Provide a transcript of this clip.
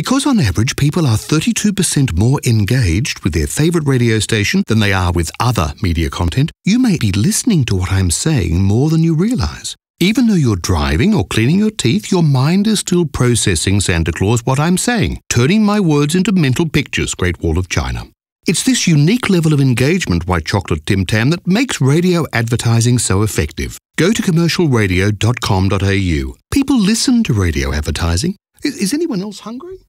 Because on average, people are 32% more engaged with their favourite radio station than they are with other media content, you may be listening to what I'm saying more than you realise. Even though you're driving or cleaning your teeth, your mind is still processing Santa Claus what I'm saying, turning my words into mental pictures, Great Wall of China. It's this unique level of engagement, White Chocolate Tim Tam, that makes radio advertising so effective. Go to commercialradio.com.au. People listen to radio advertising. Is, is anyone else hungry?